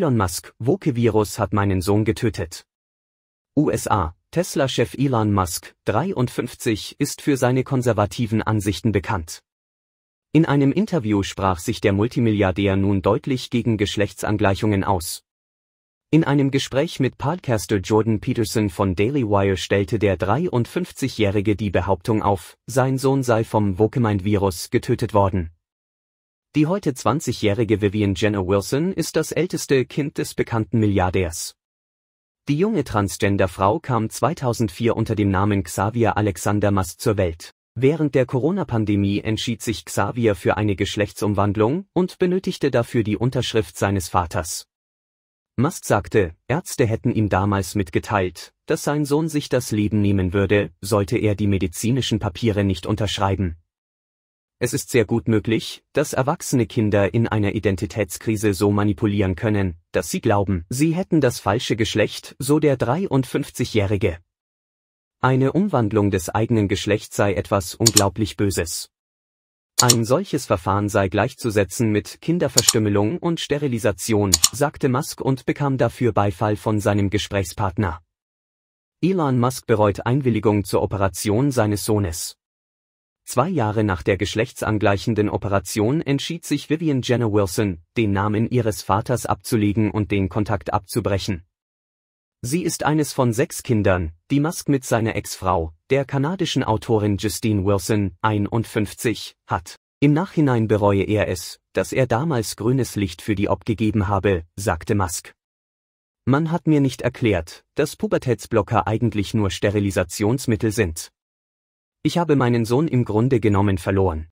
Elon Musk, Woke-Virus hat meinen Sohn getötet. USA, Tesla-Chef Elon Musk, 53, ist für seine konservativen Ansichten bekannt. In einem Interview sprach sich der Multimilliardär nun deutlich gegen Geschlechtsangleichungen aus. In einem Gespräch mit Podcaster Jordan Peterson von Daily Wire stellte der 53-Jährige die Behauptung auf, sein Sohn sei vom Wokemind-Virus getötet worden. Die heute 20-jährige Vivian Jenner Wilson ist das älteste Kind des bekannten Milliardärs. Die junge Transgender-Frau kam 2004 unter dem Namen Xavier Alexander Mast zur Welt. Während der Corona-Pandemie entschied sich Xavier für eine Geschlechtsumwandlung und benötigte dafür die Unterschrift seines Vaters. Mast sagte, Ärzte hätten ihm damals mitgeteilt, dass sein Sohn sich das Leben nehmen würde, sollte er die medizinischen Papiere nicht unterschreiben. Es ist sehr gut möglich, dass erwachsene Kinder in einer Identitätskrise so manipulieren können, dass sie glauben, sie hätten das falsche Geschlecht, so der 53-Jährige. Eine Umwandlung des eigenen Geschlechts sei etwas unglaublich Böses. Ein solches Verfahren sei gleichzusetzen mit Kinderverstümmelung und Sterilisation, sagte Musk und bekam dafür Beifall von seinem Gesprächspartner. Elon Musk bereut Einwilligung zur Operation seines Sohnes. Zwei Jahre nach der geschlechtsangleichenden Operation entschied sich Vivian Jenner Wilson, den Namen ihres Vaters abzulegen und den Kontakt abzubrechen. Sie ist eines von sechs Kindern, die Musk mit seiner Ex-Frau, der kanadischen Autorin Justine Wilson, 51, hat. Im Nachhinein bereue er es, dass er damals grünes Licht für die Ob gegeben habe, sagte Musk. Man hat mir nicht erklärt, dass Pubertätsblocker eigentlich nur Sterilisationsmittel sind. Ich habe meinen Sohn im Grunde genommen verloren.